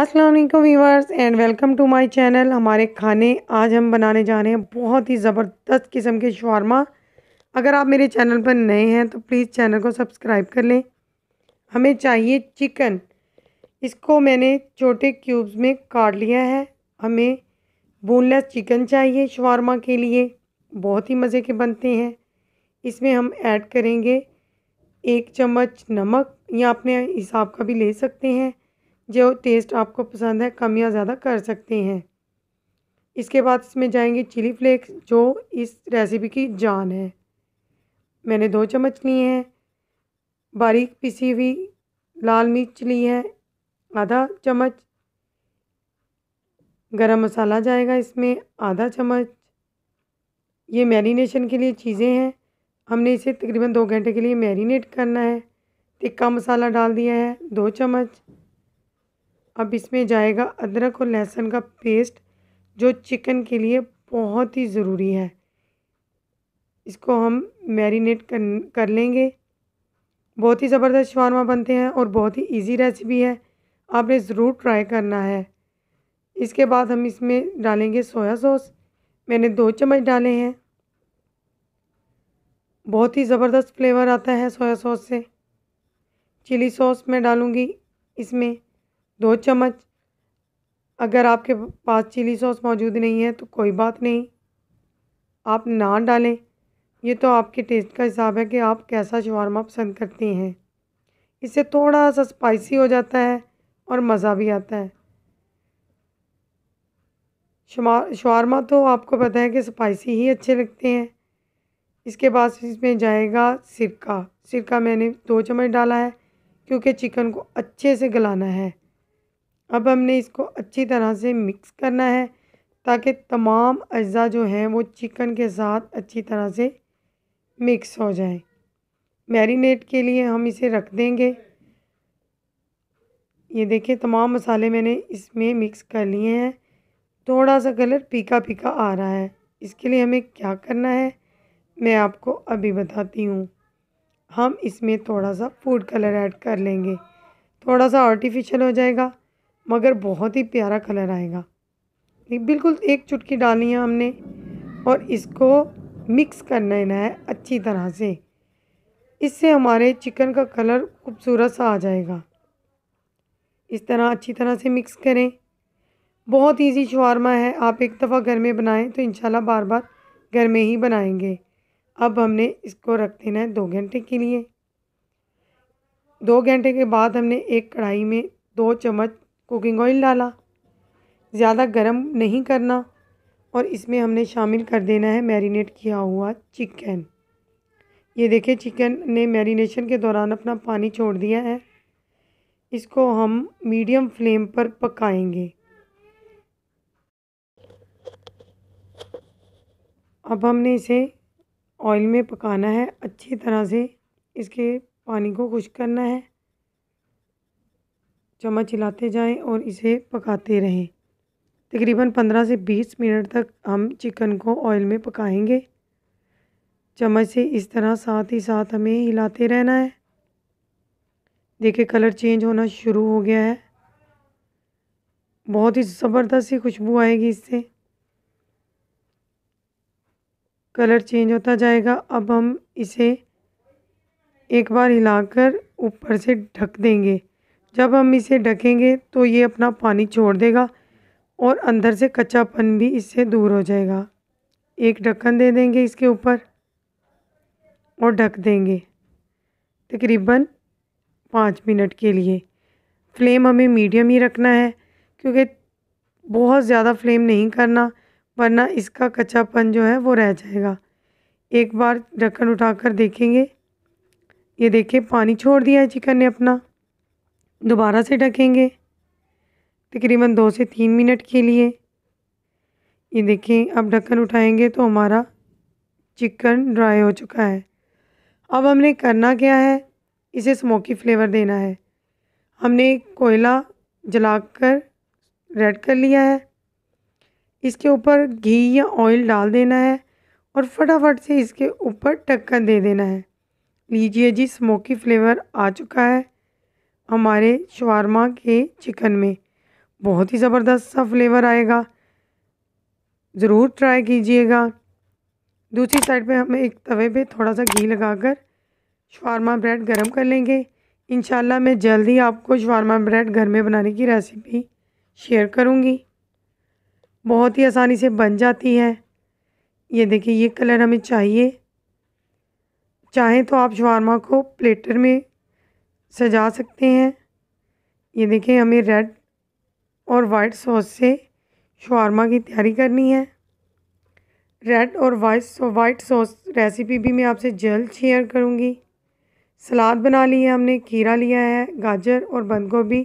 Aslam viewers and welcome to my channel हमारे खाने आज हम बनाने जा रहे हैं बहुत ही ज़बरदस्त किस्म के शवरमा अगर आप मेरे चैनल पर नए हैं तो प्लीज़ चैनल को सब्सक्राइब कर लें हमें चाहिए चिकन इसको मैंने छोटे क्यूब्स में काट लिया है हमें बोनलेस चिकन चाहिए शवरमा के लिए बहुत ही मज़े के बनते हैं इसमें हम ऐड करेंगे एक चम्मच नमक या अपने हिसाब का भी ले सकते हैं जो टेस्ट आपको पसंद है कम या ज़्यादा कर सकते हैं इसके बाद इसमें जाएंगे चिली फ्लेक्स जो इस रेसिपी की जान है मैंने दो चम्मच लिए हैं बारीक पिसी हुई लाल मिर्च ली है आधा चम्मच गरम मसाला जाएगा इसमें आधा चम्मच ये मैरिनेशन के लिए चीज़ें हैं हमने इसे तकरीबन दो घंटे के लिए मैरिनेट करना है टिक्का मसाला डाल दिया है दो चम्मच अब इसमें जाएगा अदरक और लहसुन का पेस्ट जो चिकन के लिए बहुत ही ज़रूरी है इसको हम मैरिनेट कर कर लेंगे बहुत ही ज़बरदस्त शवरमा बनते हैं और बहुत ही इजी रेसिपी है आपने ज़रूर ट्राई करना है इसके बाद हम इसमें डालेंगे सोया सॉस मैंने दो चम्मच डाले हैं बहुत ही ज़बरदस्त फ्लेवर आता है सोया सॉस से चिली सॉस मैं डालूँगी इसमें दो चम्मच अगर आपके पास चिली सॉस मौजूद नहीं है तो कोई बात नहीं आप ना डालें ये तो आपके टेस्ट का हिसाब है कि आप कैसा शवरमा पसंद करती हैं इससे थोड़ा सा स्पाइसी हो जाता है और मज़ा भी आता है शवरमा तो आपको पता है कि स्पाइसी ही अच्छे लगते हैं इसके बाद इसमें जाएगा सिरका सिरका मैंने दो चम्मच डाला है क्योंकि चिकन को अच्छे से गलाना है अब हमने इसको अच्छी तरह से मिक्स करना है ताकि तमाम अज्जा जो हैं वो चिकन के साथ अच्छी तरह से मिक्स हो जाए मैरिनेट के लिए हम इसे रख देंगे ये देखिए तमाम मसाले मैंने इसमें मिक्स कर लिए हैं थोड़ा सा कलर पीका पीका आ रहा है इसके लिए हमें क्या करना है मैं आपको अभी बताती हूँ हम इसमें थोड़ा सा फूड कलर ऐड कर लेंगे थोड़ा सा आर्टिफिशियल हो जाएगा मगर बहुत ही प्यारा कलर आएगा बिल्कुल एक चुटकी डालनी है हमने और इसको मिक्स कर लेना है अच्छी तरह से इससे हमारे चिकन का कलर खूबसूरत सा आ जाएगा इस तरह अच्छी तरह से मिक्स करें बहुत इजी शवारमा है आप एक दफ़ा घर में बनाएं तो इंशाल्लाह बार बार घर में ही बनाएंगे अब हमने इसको रख देना है दो घंटे के लिए दो घंटे के बाद हमने एक कढ़ाई में दो चम्मच कुकिंग ऑयल डाला ज़्यादा गर्म नहीं करना और इसमें हमने शामिल कर देना है मैरिनेट किया हुआ चिकन ये देखें चिकन ने मैरिनेशन के दौरान अपना पानी छोड़ दिया है इसको हम मीडियम फ्लेम पर पकाएंगे अब हमने इसे ऑयल में पकाना है अच्छी तरह से इसके पानी को खुश करना है चम्मच हिलाते जाएं और इसे पकाते रहें तकरीबन पंद्रह से बीस मिनट तक हम चिकन को ऑयल में पकाएंगे चम्मच से इस तरह साथ ही साथ हमें हिलाते रहना है देखिए कलर चेंज होना शुरू हो गया है बहुत ही ज़बरदस्त सी खुशबू आएगी इससे कलर चेंज होता जाएगा अब हम इसे एक बार हिलाकर ऊपर से ढक देंगे जब हम इसे ढकेंगे तो ये अपना पानी छोड़ देगा और अंदर से कच्चापन भी इससे दूर हो जाएगा एक ढक्कन दे देंगे इसके ऊपर और ढक देंगे तकरीबन पाँच मिनट के लिए फ्लेम हमें मीडियम ही रखना है क्योंकि बहुत ज़्यादा फ्लेम नहीं करना वरना इसका कच्चापन जो है वो रह जाएगा एक बार ढक्कन उठाकर देखेंगे ये देखें पानी छोड़ दिया है चिकन ने अपना दोबारा से ढकेंगे तकरीबन दो से तीन मिनट के लिए ये देखें अब ढक्कन उठाएंगे तो हमारा चिकन ड्राई हो चुका है अब हमने करना क्या है इसे स्मोकी फ्लेवर देना है हमने कोयला जलाकर रेड कर लिया है इसके ऊपर घी या ऑयल डाल देना है और फटाफट से इसके ऊपर टक्कर दे देना है लीजिए जी स्मोकी फ्लेवर आ चुका है हमारे शवारमा के चिकन में बहुत ही ज़बरदस्त सा फ्लेवर आएगा ज़रूर ट्राई कीजिएगा दूसरी साइड पे हम एक तवे पे थोड़ा सा घी लगाकर शवारमा ब्रेड गरम कर लेंगे इन मैं जल्द ही आपको शवारमा ब्रेड घर में बनाने की रेसिपी शेयर करूँगी बहुत ही आसानी से बन जाती है ये देखिए ये कलर हमें चाहिए चाहें तो आप शवारमा को प्लेटर में सजा सकते हैं ये देखें हमें रेड और वाइट सॉस से शवारमा की तैयारी करनी है रेड और white so white sauce recipe भी मैं आपसे जल्द शेयर करूँगी सलाद बना ली है हमने खीरा लिया है गाजर और बंद गोभी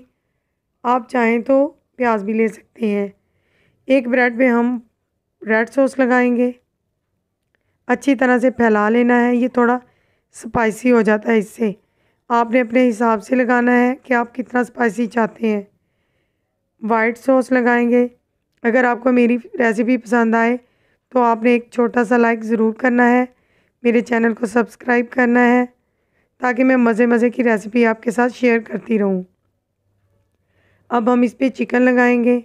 आप चाहें तो प्याज भी ले सकते हैं एक ब्रेड पे हम रेड सॉस लगाएंगे अच्छी तरह से फैला लेना है ये थोड़ा स्पाइसी हो जाता है इससे आपने अपने हिसाब से लगाना है कि आप कितना स्पाइसी चाहते हैं वाइट सॉस लगाएंगे अगर आपको मेरी रेसिपी पसंद आए तो आपने एक छोटा सा लाइक ज़रूर करना है मेरे चैनल को सब्सक्राइब करना है ताकि मैं मज़े मज़े की रेसिपी आपके साथ शेयर करती रहूं। अब हम इस पर चिकन लगाएंगे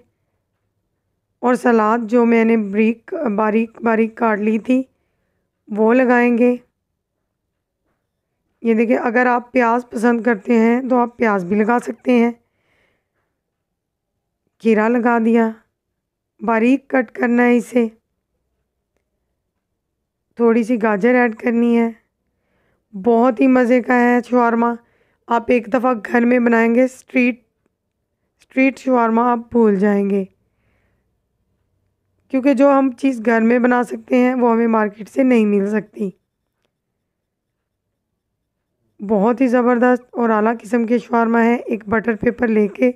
और सलाद जो मैंने ब्रिक बारीक बारीक काट ली थी वो लगाएंगे ये देखिए अगर आप प्याज पसंद करते हैं तो आप प्याज भी लगा सकते हैं खीरा लगा दिया बारीक कट करना है इसे थोड़ी सी गाजर ऐड करनी है बहुत ही मज़े का है शवारमा आप एक दफ़ा घर में बनाएंगे स्ट्रीट स्ट्रीट शवारमा आप भूल जाएंगे क्योंकि जो हम चीज़ घर में बना सकते हैं वो हमें मार्केट से नहीं मिल सकती बहुत ही ज़बरदस्त और आला किस्म के शवारमा है एक बटर पेपर लेके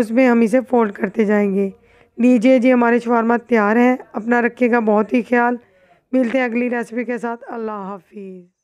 उसमें हम इसे फोल्ड करते जाएंगे लीजिए जी हमारे शवारमा तैयार हैं अपना रखिएगा बहुत ही ख्याल मिलते हैं अगली रेसिपी के साथ अल्लाह हाफिज़